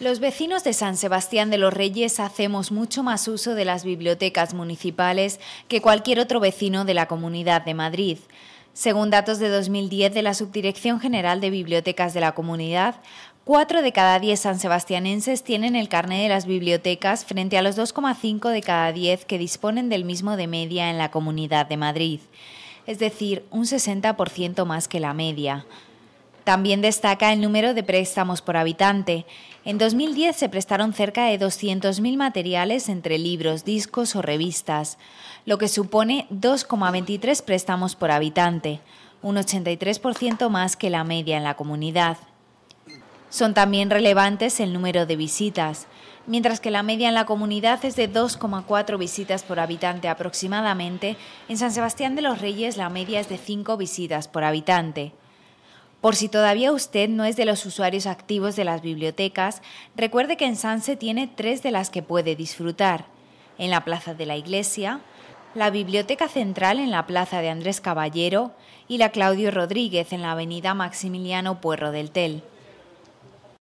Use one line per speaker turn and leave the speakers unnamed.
Los vecinos de San Sebastián de los Reyes hacemos mucho más uso de las bibliotecas municipales que cualquier otro vecino de la Comunidad de Madrid. Según datos de 2010 de la Subdirección General de Bibliotecas de la Comunidad, Cuatro de cada diez sansebastianenses tienen el carné de las bibliotecas frente a los 2,5 de cada diez que disponen del mismo de media en la Comunidad de Madrid, es decir, un 60% más que la media. También destaca el número de préstamos por habitante. En 2010 se prestaron cerca de 200.000 materiales entre libros, discos o revistas, lo que supone 2,23 préstamos por habitante, un 83% más que la media en la comunidad. Son también relevantes el número de visitas, mientras que la media en la comunidad es de 2,4 visitas por habitante aproximadamente, en San Sebastián de los Reyes la media es de 5 visitas por habitante. Por si todavía usted no es de los usuarios activos de las bibliotecas, recuerde que en Sanse tiene tres de las que puede disfrutar. En la Plaza de la Iglesia, la Biblioteca Central en la Plaza de Andrés Caballero y la Claudio Rodríguez en la Avenida Maximiliano Puerro del Tel.